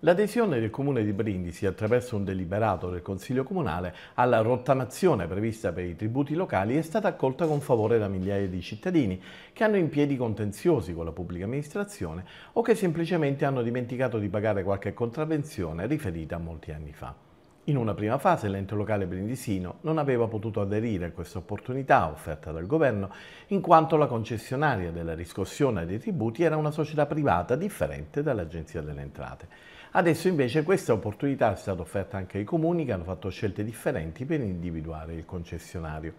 L'adesione del Comune di Brindisi attraverso un deliberato del Consiglio Comunale alla rottamazione prevista per i tributi locali è stata accolta con favore da migliaia di cittadini che hanno in piedi contenziosi con la pubblica amministrazione o che semplicemente hanno dimenticato di pagare qualche contravvenzione riferita a molti anni fa. In una prima fase l'ente locale brindisino non aveva potuto aderire a questa opportunità offerta dal governo in quanto la concessionaria della riscossione dei tributi era una società privata differente dall'Agenzia delle Entrate. Adesso invece questa opportunità è stata offerta anche ai comuni che hanno fatto scelte differenti per individuare il concessionario.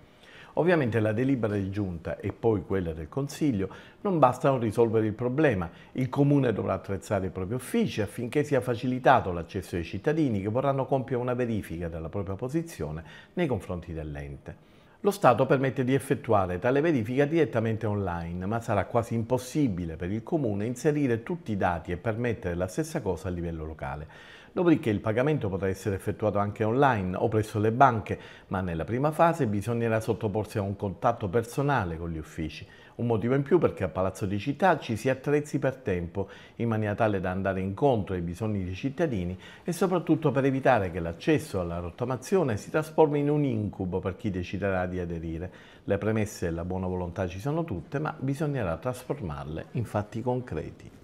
Ovviamente la delibera di giunta e poi quella del Consiglio non bastano a risolvere il problema. Il Comune dovrà attrezzare i propri uffici affinché sia facilitato l'accesso ai cittadini che vorranno compiere una verifica della propria posizione nei confronti dell'ente. Lo Stato permette di effettuare tale verifica direttamente online, ma sarà quasi impossibile per il Comune inserire tutti i dati e permettere la stessa cosa a livello locale. Dopodiché il pagamento potrà essere effettuato anche online o presso le banche, ma nella prima fase bisognerà sottoporsi a un contatto personale con gli uffici. Un motivo in più perché a Palazzo di Città ci si attrezzi per tempo, in maniera tale da andare incontro ai bisogni dei cittadini e soprattutto per evitare che l'accesso alla rottamazione si trasformi in un incubo per chi deciderà di aderire. Le premesse e la buona volontà ci sono tutte, ma bisognerà trasformarle in fatti concreti.